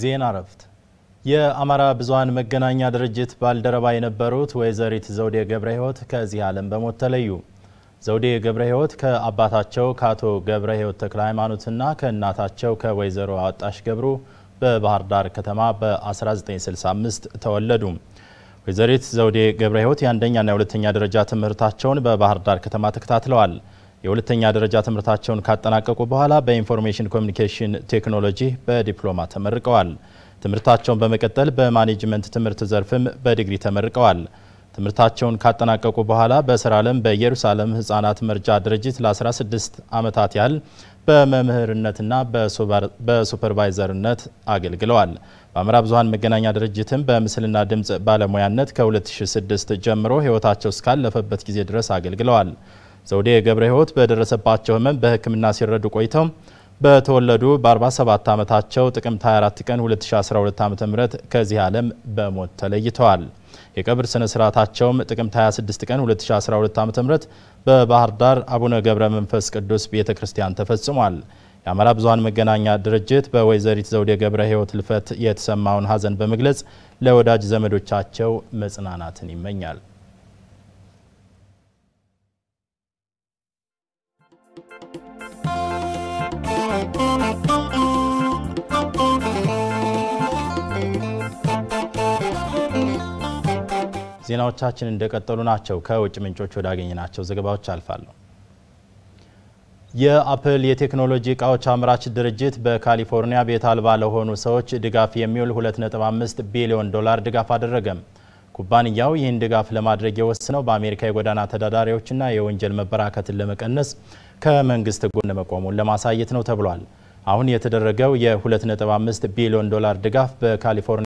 ዜና ረፍት የአማራ ብዙሀን መገናኛ ድርጅት ባልደረባ የነበሩት ወይዘሪት ዘውዴ ገብረ ህይወት ከዚህ ዓለም በሞት ተለዩ። ዘውዴ ገብረ ህይወት ከአባታቸው ከአቶ ገብረ ህይወት ተክለ ሃይማኖትና ከእናታቸው ከወይዘሮ አጣሽ ገብሩ በባህር ዳር ከተማ በ1965 ተወለዱ። ወይዘሪት ዘውዴ ገብረ ህይወት የአንደኛና የሁለተኛ ደረጃ ትምህርታቸውን በባህር ዳር ከተማ ተከታትለዋል። የሁለተኛ ደረጃ ትምህርታቸውን ካጠናቀቁ በኋላ በኢንፎርሜሽን ኮሚኒኬሽን ቴክኖሎጂ በዲፕሎማ ተመርቀዋል። ትምህርታቸውን በመቀጠል በማኔጅመንት ትምህርት ዘርፍም በዲግሪ ተመርቀዋል። ትምህርታቸውን ካጠናቀቁ በኋላ በስራ ዓለም በኢየሩሳሌም ሕፃናት መርጃ ድርጅት ለ16 ዓመታት ያህል በመምህርነትና በሱፐርቫይዘርነት አገልግለዋል። በአማራ ብዙሃን መገናኛ ድርጅትም በምስልና ድምፅ ባለሙያነት ከ2006 ጀምሮ ሕይወታቸው እስካለፈበት ጊዜ ድረስ አገልግለዋል። ዘውዴ ገብረ ህይወት በደረሰባቸው ህመም በህክምና ሲረዱ ቆይተው በተወለዱ በ47 ዓመታቸው ጥቅምት 24 ቀን 2012 ዓ.ም ከዚህ ዓለም በሞት ተለይተዋል። የቀብር ስነ ስርዓታቸውም ጥቅምት 26 ቀን 2012 ዓ.ም በባህር ዳር አቡነ ገብረ መንፈስ ቅዱስ ቤተ ክርስቲያን ተፈጽሟል። የአማራ ብዙሀን መገናኛ ድርጅት በወይዘሪት ዘውዴ ገብረ ሕይወት ህልፈት የተሰማውን ሀዘን በመግለጽ ለወዳጅ ዘመዶቻቸው መጽናናትን ይመኛል። ዜናዎቻችን እንደቀጠሉ ናቸው። ከውጭ ምንጮች ናቸው ዘገባዎች አልፋለሁ። የአፕል የቴክኖሎጂ እቃዎች አምራች ድርጅት በካሊፎርኒያ ቤት አልባ ለሆኑ ሰዎች ድጋፍ የሚውል 2.5 ቢሊዮን ዶላር ድጋፍ አደረገም። ኩባንያው ይህን ድጋፍ ለማድረግ የወስነው በአሜሪካ የጎዳና ተዳዳሪዎችና የወንጀል መበራከትን ለመቀነስ ከመንግስት ጎን መቆሙን ለማሳየት ነው ተብሏል። አሁን የተደረገው የ2.5 ቢሊዮን ዶላር ድጋፍ በካሊፎርኒያ